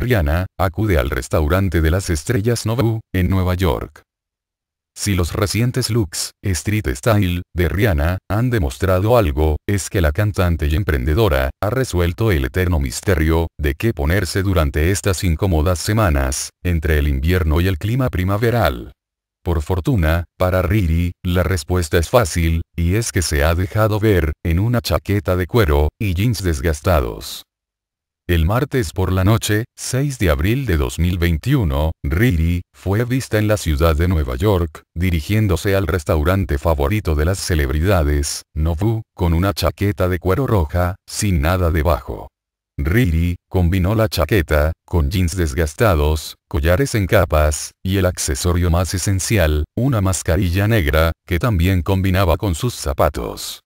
Rihanna, acude al restaurante de las estrellas Nobu, en Nueva York. Si los recientes looks, Street Style, de Rihanna, han demostrado algo, es que la cantante y emprendedora, ha resuelto el eterno misterio, de qué ponerse durante estas incómodas semanas, entre el invierno y el clima primaveral. Por fortuna, para Riri, la respuesta es fácil, y es que se ha dejado ver, en una chaqueta de cuero, y jeans desgastados. El martes por la noche, 6 de abril de 2021, Riri, fue vista en la ciudad de Nueva York, dirigiéndose al restaurante favorito de las celebridades, Nobu, con una chaqueta de cuero roja, sin nada debajo. Riri, combinó la chaqueta, con jeans desgastados, collares en capas, y el accesorio más esencial, una mascarilla negra, que también combinaba con sus zapatos.